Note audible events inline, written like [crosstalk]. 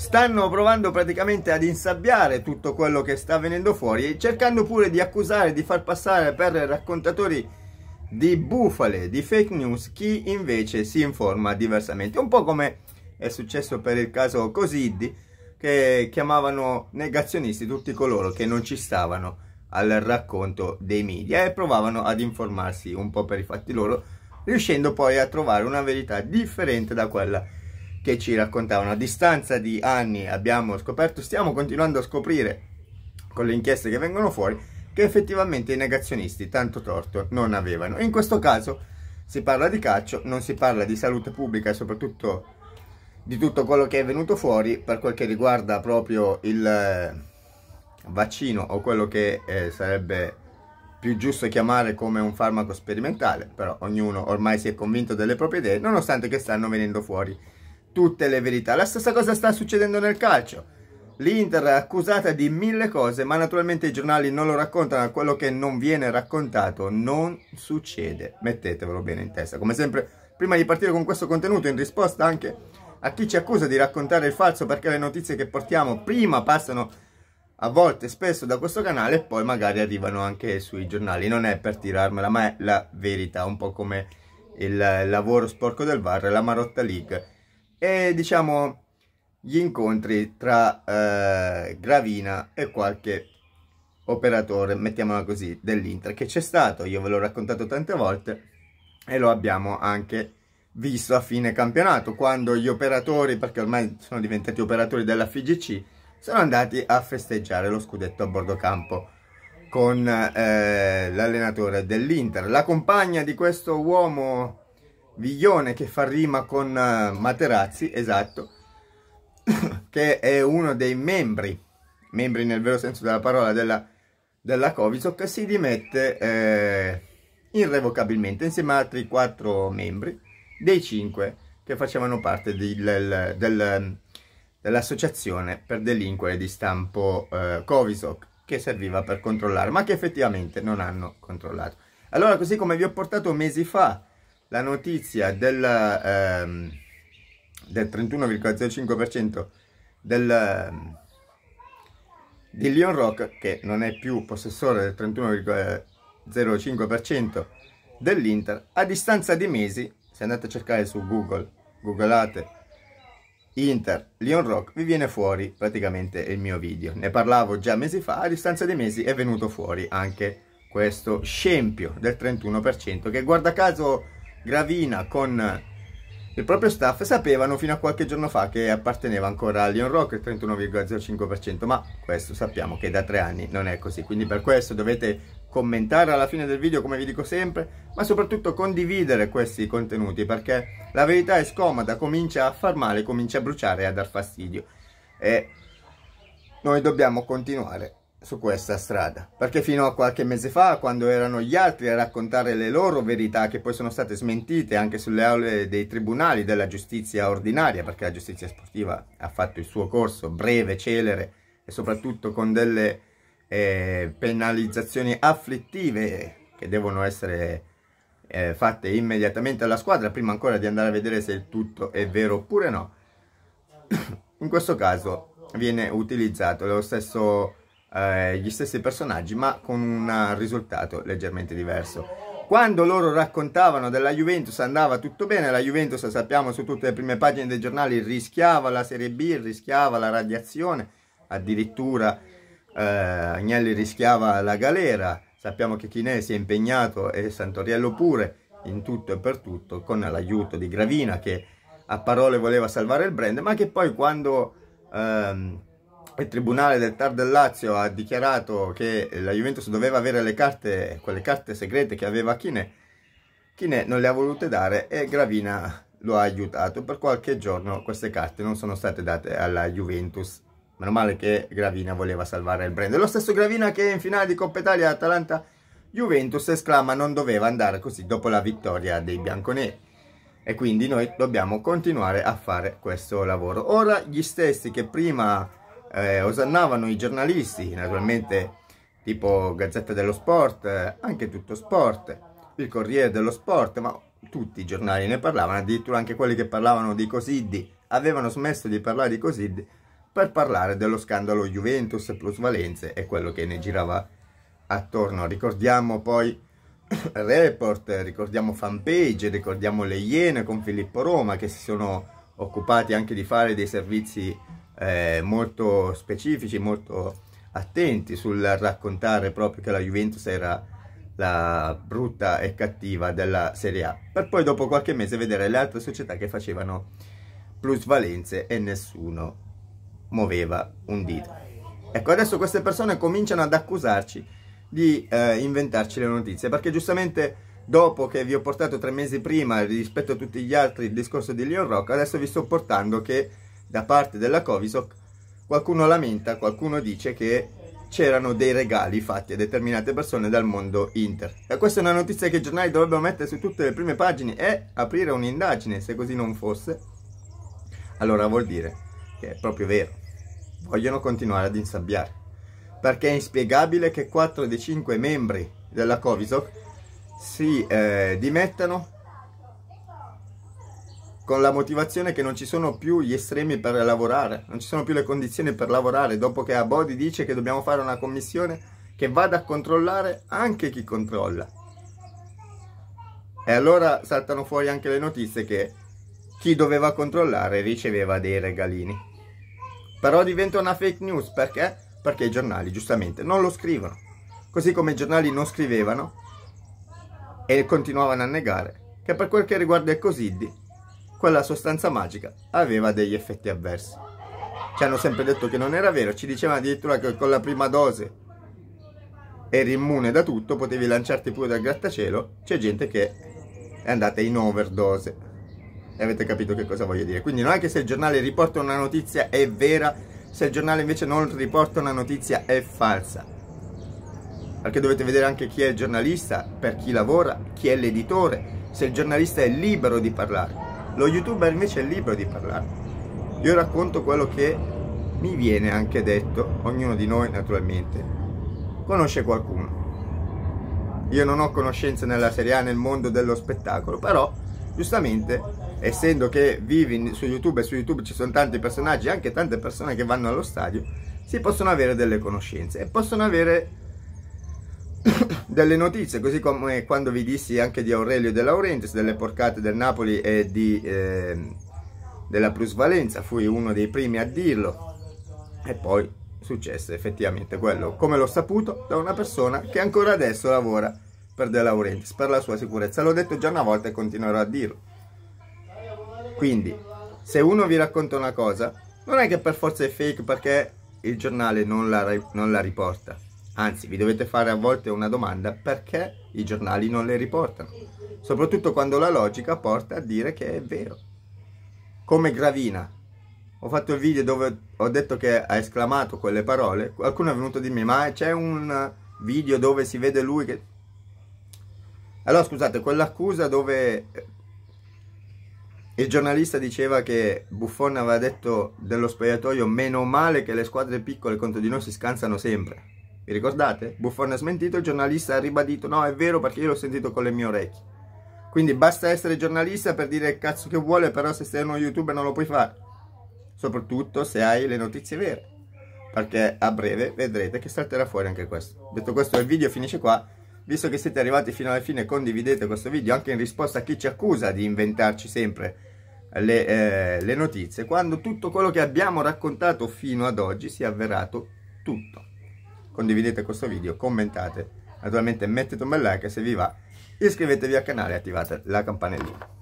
stanno provando praticamente ad insabbiare tutto quello che sta venendo fuori cercando pure di accusare, di far passare per raccontatori di bufale, di fake news chi invece si informa diversamente un po' come è successo per il caso Cosiddi che chiamavano negazionisti tutti coloro che non ci stavano al racconto dei media e provavano ad informarsi un po' per i fatti loro riuscendo poi a trovare una verità differente da quella che che ci raccontavano. A distanza di anni abbiamo scoperto, stiamo continuando a scoprire con le inchieste che vengono fuori, che effettivamente i negazionisti tanto torto non avevano. In questo caso si parla di calcio, non si parla di salute pubblica e soprattutto di tutto quello che è venuto fuori per quel che riguarda proprio il eh, vaccino o quello che eh, sarebbe più giusto chiamare come un farmaco sperimentale, però ognuno ormai si è convinto delle proprie idee, nonostante che stanno venendo fuori tutte le verità. La stessa cosa sta succedendo nel calcio. L'Inter è accusata di mille cose, ma naturalmente i giornali non lo raccontano, quello che non viene raccontato non succede. Mettetevelo bene in testa. Come sempre, prima di partire con questo contenuto, in risposta anche a chi ci accusa di raccontare il falso, perché le notizie che portiamo prima passano a volte, spesso da questo canale, e poi magari arrivano anche sui giornali. Non è per tirarmela, ma è la verità, un po' come il lavoro sporco del VAR, la Marotta League e diciamo gli incontri tra eh, Gravina e qualche operatore, mettiamola così, dell'Inter che c'è stato, io ve l'ho raccontato tante volte e lo abbiamo anche visto a fine campionato quando gli operatori, perché ormai sono diventati operatori della FGC, sono andati a festeggiare lo scudetto a bordo campo con eh, l'allenatore dell'Inter. La compagna di questo uomo Viglione che fa rima con eh, Materazzi, esatto, [coughs] che è uno dei membri, membri nel vero senso della parola, della, della Covisoc, si dimette eh, irrevocabilmente insieme ad altri quattro membri dei cinque che facevano parte di, del, del, dell'associazione per delinquere di stampo eh, Covisoc che serviva per controllare, ma che effettivamente non hanno controllato. Allora, così come vi ho portato mesi fa la notizia del, ehm, del 31,05% del, ehm, di Leon Rock, che non è più possessore del 31,05% dell'Inter, a distanza di mesi, se andate a cercare su Google, googlate Inter, Leon Rock, vi viene fuori praticamente il mio video. Ne parlavo già mesi fa, a distanza di mesi è venuto fuori anche questo scempio del 31% che guarda caso Gravina con il proprio staff sapevano fino a qualche giorno fa che apparteneva ancora al Lion Rock il 31,05%, ma questo sappiamo che da tre anni non è così, quindi per questo dovete commentare alla fine del video come vi dico sempre, ma soprattutto condividere questi contenuti perché la verità è scomoda, comincia a far male, comincia a bruciare e a dar fastidio e noi dobbiamo continuare su questa strada perché fino a qualche mese fa quando erano gli altri a raccontare le loro verità che poi sono state smentite anche sulle aule dei tribunali della giustizia ordinaria perché la giustizia sportiva ha fatto il suo corso breve, celere e soprattutto con delle eh, penalizzazioni afflittive che devono essere eh, fatte immediatamente alla squadra prima ancora di andare a vedere se il tutto è vero oppure no [coughs] in questo caso viene utilizzato lo stesso eh, gli stessi personaggi ma con un risultato leggermente diverso quando loro raccontavano della Juventus andava tutto bene, la Juventus sappiamo su tutte le prime pagine dei giornali rischiava la Serie B, rischiava la radiazione, addirittura eh, Agnelli rischiava la galera, sappiamo che Chinè si è impegnato e Santoriello pure in tutto e per tutto con l'aiuto di Gravina che a parole voleva salvare il brand ma che poi quando ehm, il tribunale del Tar del Lazio ha dichiarato che la Juventus doveva avere le carte, quelle carte segrete che aveva Chine, Chine non le ha volute dare e Gravina lo ha aiutato. Per qualche giorno queste carte non sono state date alla Juventus. Meno male che Gravina voleva salvare il brand. Lo stesso Gravina che in finale di Coppa Italia Atalanta Juventus esclama non doveva andare così dopo la vittoria dei bianconeri e quindi noi dobbiamo continuare a fare questo lavoro. Ora gli stessi che prima eh, osannavano i giornalisti, naturalmente tipo Gazzetta dello Sport, anche Tutto Sport, il Corriere dello Sport, ma tutti i giornali ne parlavano, addirittura anche quelli che parlavano di Cosiddi avevano smesso di parlare di Cosiddi per parlare dello scandalo Juventus plus Valenze e quello che ne girava attorno. Ricordiamo poi [coughs] Report, ricordiamo Fanpage, ricordiamo le Iene con Filippo Roma che si sono occupati anche di fare dei servizi eh, molto specifici, molto attenti sul raccontare proprio che la Juventus era la brutta e cattiva della Serie A, per poi dopo qualche mese vedere le altre società che facevano plusvalenze e nessuno muoveva un dito. Ecco, adesso queste persone cominciano ad accusarci di eh, inventarci le notizie, perché giustamente dopo che vi ho portato tre mesi prima rispetto a tutti gli altri il discorso di Leon Rock, adesso vi sto portando che da parte della Covisoc qualcuno lamenta, qualcuno dice che c'erano dei regali fatti a determinate persone dal mondo Inter. E questa è una notizia che i giornali dovrebbero mettere su tutte le prime pagine e aprire un'indagine, se così non fosse. Allora vuol dire che è proprio vero. Vogliono continuare ad insabbiare. Perché è inspiegabile che 4 dei 5 membri della Covisoc si eh, dimettano con la motivazione che non ci sono più gli estremi per lavorare, non ci sono più le condizioni per lavorare, dopo che Abodi dice che dobbiamo fare una commissione che vada a controllare anche chi controlla. E allora saltano fuori anche le notizie che chi doveva controllare riceveva dei regalini. Però diventa una fake news, perché? Perché i giornali giustamente non lo scrivono. Così come i giornali non scrivevano e continuavano a negare che per quel che riguarda il Cosiddi quella sostanza magica aveva degli effetti avversi. Ci hanno sempre detto che non era vero, ci dicevano addirittura che con la prima dose eri immune da tutto, potevi lanciarti pure dal grattacielo, c'è gente che è andata in overdose. E avete capito che cosa voglio dire. Quindi non è che se il giornale riporta una notizia è vera, se il giornale invece non riporta una notizia è falsa. Perché dovete vedere anche chi è il giornalista, per chi lavora, chi è l'editore, se il giornalista è libero di parlare. Lo youtuber invece è libero di parlare. Io racconto quello che mi viene anche detto, ognuno di noi naturalmente conosce qualcuno. Io non ho conoscenze nella Serie A nel mondo dello spettacolo, però giustamente essendo che vivi su YouTube e su YouTube ci sono tanti personaggi, anche tante persone che vanno allo stadio, si possono avere delle conoscenze e possono avere [coughs] delle notizie, così come quando vi dissi anche di Aurelio De Laurentiis, delle porcate del Napoli e di, eh, della plusvalenza, fui uno dei primi a dirlo e poi successe effettivamente quello, come l'ho saputo da una persona che ancora adesso lavora per De Laurentiis, per la sua sicurezza, l'ho detto già una volta e continuerò a dirlo. Quindi, se uno vi racconta una cosa, non è che per forza è fake perché il giornale non la, non la riporta Anzi, vi dovete fare a volte una domanda perché i giornali non le riportano, soprattutto quando la logica porta a dire che è vero. Come Gravina. Ho fatto il video dove ho detto che ha esclamato quelle parole, qualcuno è venuto a dirmi ma c'è un video dove si vede lui che... Allora scusate, quell'accusa dove il giornalista diceva che Buffon aveva detto dello spogliatoio meno male che le squadre piccole contro di noi si scansano sempre vi ricordate? Buffone ha smentito, il giornalista ha ribadito no è vero perché io l'ho sentito con le mie orecchie. Quindi basta essere giornalista per dire il cazzo che vuole, però se sei uno youtuber non lo puoi fare. Soprattutto se hai le notizie vere. Perché a breve vedrete che salterà fuori anche questo. Detto questo il video finisce qua. Visto che siete arrivati fino alla fine condividete questo video anche in risposta a chi ci accusa di inventarci sempre le, eh, le notizie. Quando tutto quello che abbiamo raccontato fino ad oggi si è avverato tutto condividete questo video, commentate, naturalmente mettete un bel like se vi va, iscrivetevi al canale e attivate la campanellina.